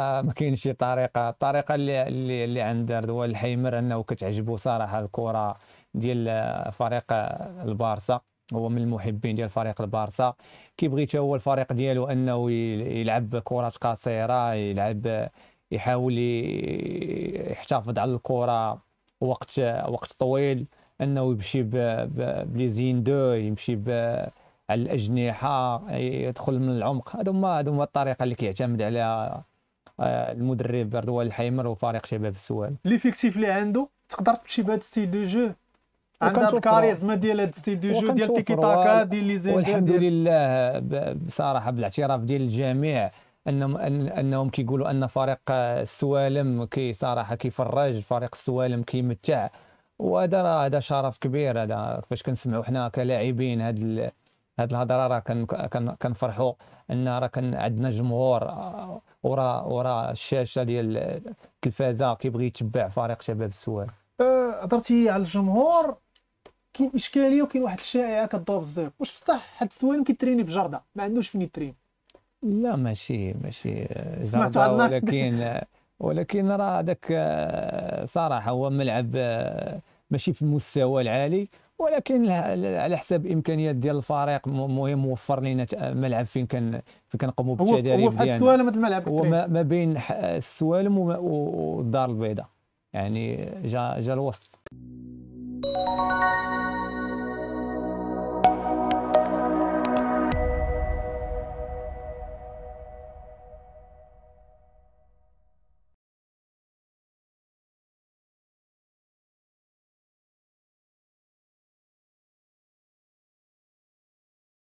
ما كاينش شي طريقه الطريقه اللي اللي, اللي عند رضوان الحيمر انه كتعجبو صراحه الكره ديال فريق البارسا هو من المحبين ديال فريق البارسا كيبغي حتى هو الفريق ديالو انه يلعب كرات قصيره يلعب يحاول يحتفظ على الكره وقت وقت طويل انه يمشي بليزين دو يمشي على الاجنحه يدخل من العمق هذوما هذوما الطريقه اللي كيعتمد عليها آه، المدرب رضوان الحيمر وفريق شباب السوال ليفيكتيف اللي عنده تقدر تمشي بهذا السيل دو جو عندها الكاريزما ديال هذا السيل دو جو ديال تيكي تاكا ديال لي زيدو والحمد لله بصراحه بالاعتراف ديال الجميع انهم انهم كيقولوا ان فريق السوالم كي صراحه كيفرج فريق السوالم كيمتع وهذا هذا شرف كبير هذا فاش كنسمعوا حنا كلاعبين هذا هاد الهضره راه كان كنفرحوا ان راه كان عندنا جمهور آه، ورا ورا الشاشه ديال التلفازه كيبغي يتبع فريق شباب السوال آه، هضرتي على الجمهور كاين اشكاليه وكاين واحد الشائعه كدور بزاف واش بصح حد السوالم كيتريني بجرده ما عندوش فين يترين لا ماشي ماشي آه، جرده ولكن ولكن راه داك صراحه هو ملعب ماشي في المستوى العالي ولكن على حساب الامكانيات ديال الفريق مهم وفر لنا ملعب فين كان فين كنقوموا بالتدريب ديالنا هو الملعب هو ما بين السوالم والدار البيضاء يعني جا جا الوسط